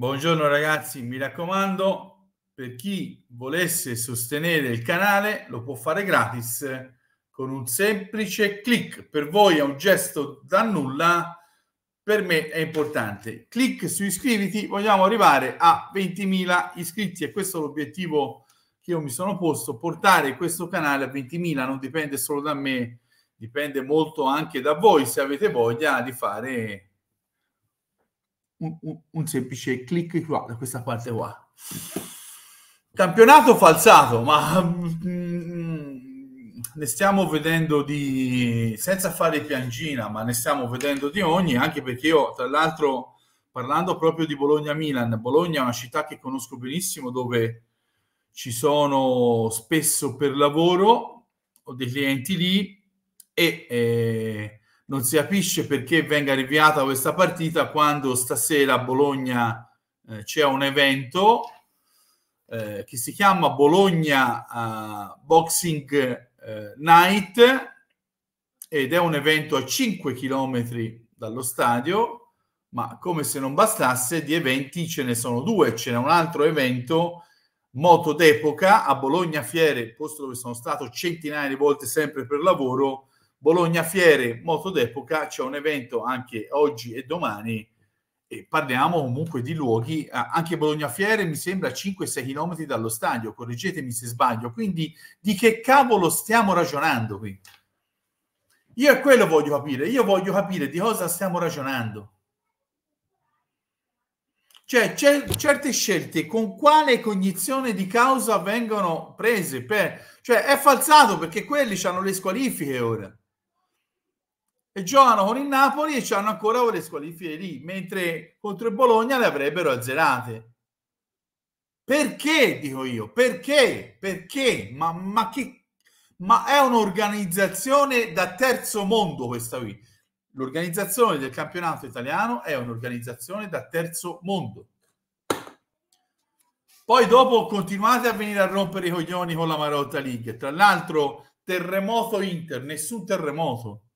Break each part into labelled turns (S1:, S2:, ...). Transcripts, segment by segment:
S1: Buongiorno ragazzi, mi raccomando, per chi volesse sostenere il canale lo può fare gratis con un semplice clic. Per voi è un gesto da nulla, per me è importante. Clic su iscriviti, vogliamo arrivare a 20.000 iscritti e questo è l'obiettivo che io mi sono posto, portare questo canale a 20.000, non dipende solo da me, dipende molto anche da voi se avete voglia di fare un, un, un semplice clic qua, da questa parte qua. Campionato falsato, ma mm, ne stiamo vedendo di, senza fare piangina, ma ne stiamo vedendo di ogni, anche perché io, tra l'altro, parlando proprio di Bologna-Milan, Bologna è una città che conosco benissimo, dove ci sono spesso per lavoro, ho dei clienti lì e... Eh, non si capisce perché venga rinviata questa partita quando stasera a Bologna eh, c'è un evento eh, che si chiama Bologna eh, Boxing eh, Night ed è un evento a 5 km dallo stadio, ma come se non bastasse di eventi ce ne sono due, ce n'è un altro evento moto d'epoca a Bologna Fiere, posto dove sono stato centinaia di volte sempre per lavoro Bologna Fiere, moto d'epoca, c'è un evento anche oggi e domani e parliamo comunque di luoghi, ah, anche Bologna Fiere mi sembra 5-6 km dallo stadio, correggetemi se sbaglio, quindi di che cavolo stiamo ragionando qui? Io è quello voglio capire, io voglio capire di cosa stiamo ragionando. Cioè, certe scelte con quale cognizione di causa vengono prese? Per... Cioè, è falsato perché quelli hanno le squalifiche ora e giocano con il Napoli e hanno ancora le squalifiche lì, mentre contro il Bologna le avrebbero azzerate. Perché, dico io, perché? Perché? Ma, ma, che, ma è un'organizzazione da terzo mondo questa qui. L'organizzazione del campionato italiano è un'organizzazione da terzo mondo. Poi dopo continuate a venire a rompere i coglioni con la Marotta League. Tra l'altro, terremoto Inter, nessun terremoto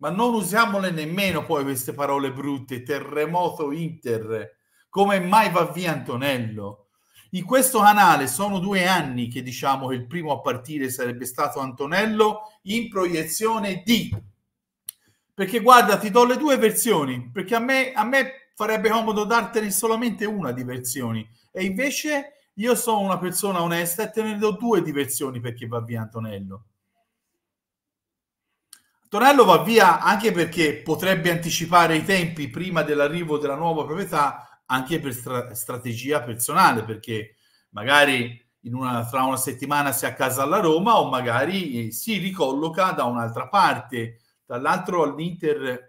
S1: ma non usiamole nemmeno poi queste parole brutte, terremoto Inter, come mai va via Antonello? In questo canale sono due anni che diciamo che il primo a partire sarebbe stato Antonello in proiezione di... Perché guarda, ti do le due versioni, perché a me, a me farebbe comodo dartene solamente una di versioni, e invece io sono una persona onesta e te ne do due di versioni perché va via Antonello Tonello va via anche perché potrebbe anticipare i tempi prima dell'arrivo della nuova proprietà anche per stra strategia personale, perché magari una, tra una settimana si è a casa alla Roma o magari eh, si ricolloca da un'altra parte. Dall'altro all'Inter,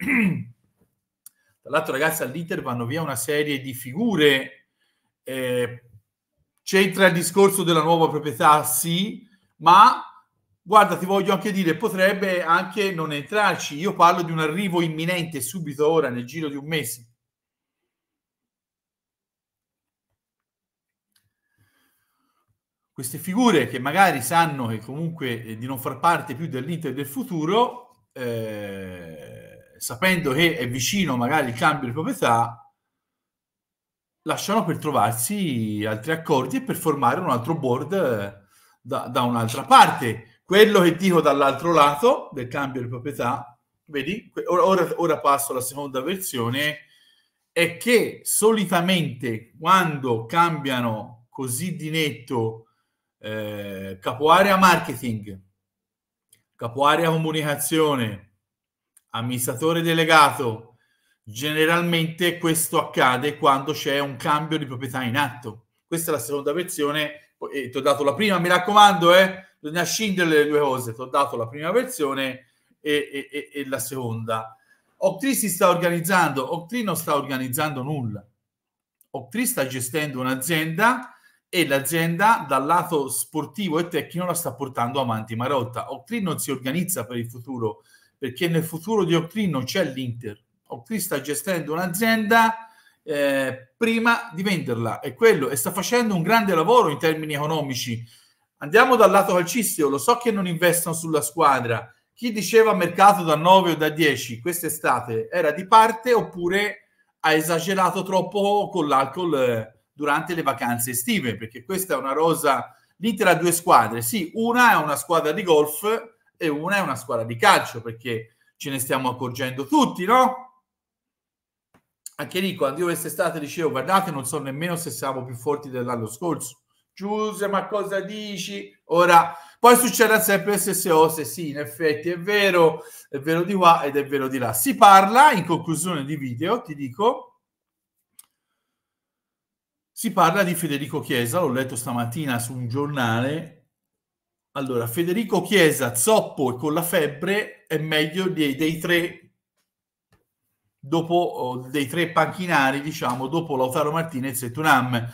S1: dall'altro ragazzi all'Inter vanno via una serie di figure. Eh, c'entra il discorso della nuova proprietà, sì, ma Guarda, ti voglio anche dire, potrebbe anche non entrarci. Io parlo di un arrivo imminente subito ora, nel giro di un mese. Queste figure che magari sanno che comunque eh, di non far parte più dell'Inter del futuro, eh, sapendo che è vicino magari il cambio di proprietà, lasciano per trovarsi altri accordi e per formare un altro board eh, da, da un'altra parte quello che dico dall'altro lato del cambio di proprietà, vedi, ora, ora passo alla seconda versione, è che solitamente quando cambiano così di netto eh, capoarea marketing, capoarea comunicazione, amministratore delegato, generalmente questo accade quando c'è un cambio di proprietà in atto. Questa è la seconda versione, e eh, ti ho dato la prima, mi raccomando, eh bisogna scindere le due cose. Ti ho dato la prima versione e, e, e la seconda. Octree si sta organizzando, Octree non sta organizzando nulla. Octree sta gestendo un'azienda e l'azienda dal lato sportivo e tecnico la sta portando avanti Marotta. Octree non si organizza per il futuro perché nel futuro di Octree non c'è l'Inter. Octree sta gestendo un'azienda eh, prima di venderla e quello e sta facendo un grande lavoro in termini economici Andiamo dal lato calcistico, lo so che non investono sulla squadra. Chi diceva mercato da 9 o da 10 quest'estate era di parte oppure ha esagerato troppo con l'alcol eh, durante le vacanze estive, perché questa è una rosa, l'Inter ha due squadre, sì, una è una squadra di golf e una è una squadra di calcio, perché ce ne stiamo accorgendo tutti, no? Anche lì, quando io quest'estate dicevo, guardate, non so nemmeno se siamo più forti dell'anno scorso Giuse, ma cosa dici? Ora, poi succederà sempre le stesse cose, sì, in effetti è vero, è vero di qua ed è vero di là. Si parla, in conclusione di video, ti dico, si parla di Federico Chiesa, l'ho letto stamattina su un giornale. Allora, Federico Chiesa, zoppo e con la febbre è meglio dei, dei tre dopo dei tre panchinari, diciamo, dopo Lautaro Martinez e Tunam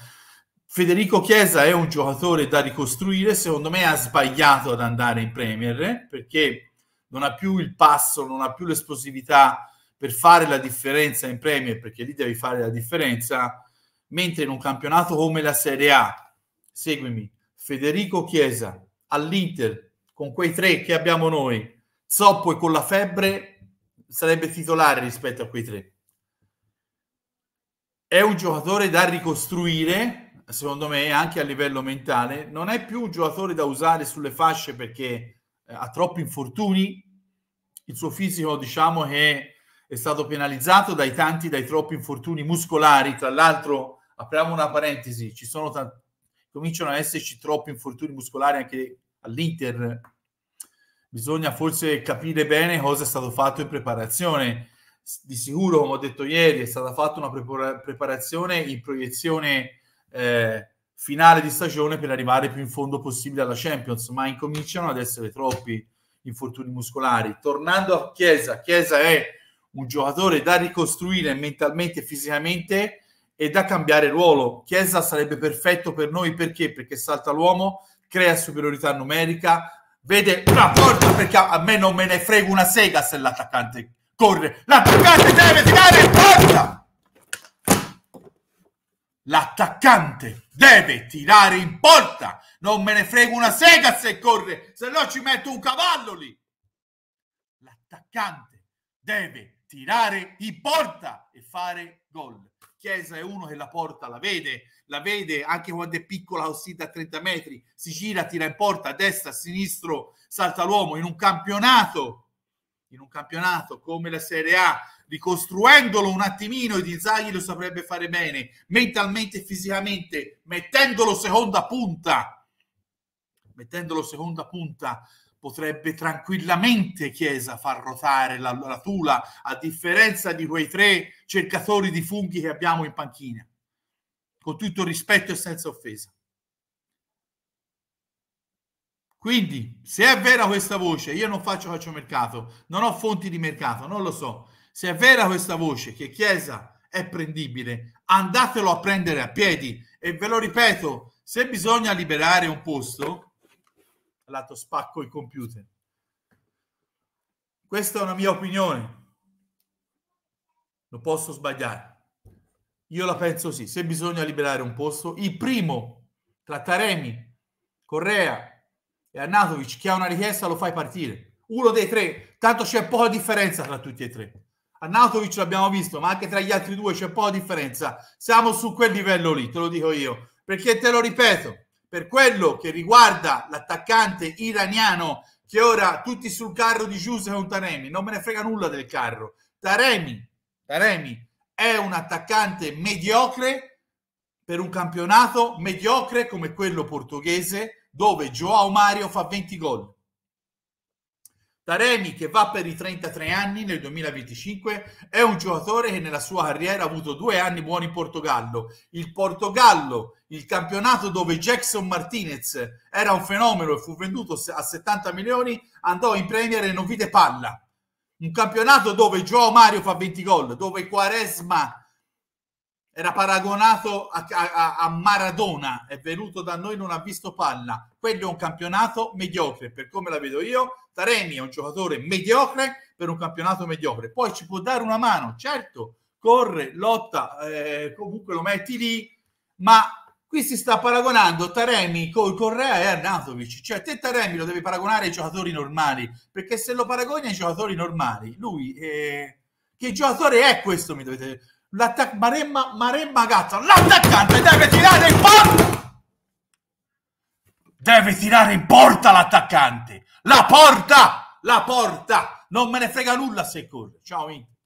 S1: Federico Chiesa è un giocatore da ricostruire, secondo me ha sbagliato ad andare in Premier perché non ha più il passo, non ha più l'esplosività per fare la differenza in Premier, perché lì devi fare la differenza, mentre in un campionato come la Serie A, seguimi, Federico Chiesa all'Inter con quei tre che abbiamo noi, Zoppo e con la febbre sarebbe titolare rispetto a quei tre è un giocatore da ricostruire, secondo me, anche a livello mentale. Non è più un giocatore da usare sulle fasce perché eh, ha troppi infortuni. Il suo fisico, diciamo che è stato penalizzato dai tanti, dai troppi infortuni muscolari. Tra l'altro, apriamo una parentesi, ci sono tanti, cominciano ad esserci troppi infortuni muscolari anche all'Inter. Bisogna forse capire bene cosa è stato fatto in preparazione di sicuro, come ho detto ieri, è stata fatta una preparazione in proiezione eh, finale di stagione per arrivare più in fondo possibile alla Champions, ma incominciano ad essere troppi infortuni muscolari. Tornando a Chiesa, Chiesa è un giocatore da ricostruire mentalmente e fisicamente e da cambiare ruolo. Chiesa sarebbe perfetto per noi perché? Perché salta l'uomo, crea superiorità numerica, vede una porta perché a me non me ne frega una sega se l'attaccante corre, l'attaccante deve tirare in porta! L'attaccante deve tirare in porta. Non me ne frego una sega se corre, se no ci metto un cavallo lì. L'attaccante deve tirare in porta e fare gol. Chiesa è uno che la porta, la vede, la vede anche quando è piccola così da 30 metri, si gira, tira in porta a destra, a sinistra, salta l'uomo in un campionato in un campionato come la Serie A, ricostruendolo un attimino, ed Inzaghi lo saprebbe fare bene, mentalmente e fisicamente, mettendolo seconda punta, mettendolo seconda punta, potrebbe tranquillamente Chiesa far ruotare la, la Tula, a differenza di quei tre cercatori di funghi che abbiamo in panchina, con tutto rispetto e senza offesa. Quindi, se è vera questa voce, io non faccio mercato, non ho fonti di mercato, non lo so. Se è vera questa voce che Chiesa è prendibile, andatelo a prendere a piedi e ve lo ripeto, se bisogna liberare un posto, lato spacco il computer. Questa è una mia opinione. Lo posso sbagliare. Io la penso sì, se bisogna liberare un posto, il primo tra Taremi, Correa e Arnatovic che ha una richiesta lo fai partire. Uno dei tre, tanto c'è poca differenza tra tutti e tre. Arnatovic l'abbiamo visto, ma anche tra gli altri due c'è poca differenza. Siamo su quel livello lì, te lo dico io, perché te lo ripeto, per quello che riguarda l'attaccante iraniano che ora tutti sul carro di Giuse con Taremi, non me ne frega nulla del carro. Taremi, Taremi è un attaccante mediocre per un campionato mediocre come quello portoghese dove Joao Mario fa 20 gol. Taremi, che va per i 33 anni nel 2025, è un giocatore che nella sua carriera ha avuto due anni buoni in Portogallo. Il Portogallo, il campionato dove Jackson Martinez era un fenomeno e fu venduto a 70 milioni, andò in Premier e non vide palla. Un campionato dove Joao Mario fa 20 gol, dove Quaresma era paragonato a, a, a, Maradona, è venuto da noi, non ha visto palla. Quello è un campionato mediocre, per come la vedo io. Taremi è un giocatore mediocre per un campionato mediocre. Poi ci può dare una mano, certo, corre, lotta, eh, comunque lo metti lì, ma qui si sta paragonando Taremi con Correa e Arnatovic. Cioè te Taremi lo devi paragonare ai giocatori normali, perché se lo paragoni ai giocatori normali, lui... Eh, che giocatore è questo? Mi dovete dire? l'attac Maremma, Maremma Gazza, l'attaccante deve tirare in porta! Deve tirare in porta l'attaccante! La porta! La porta! Non me ne frega nulla se corre. Ciao, Inter.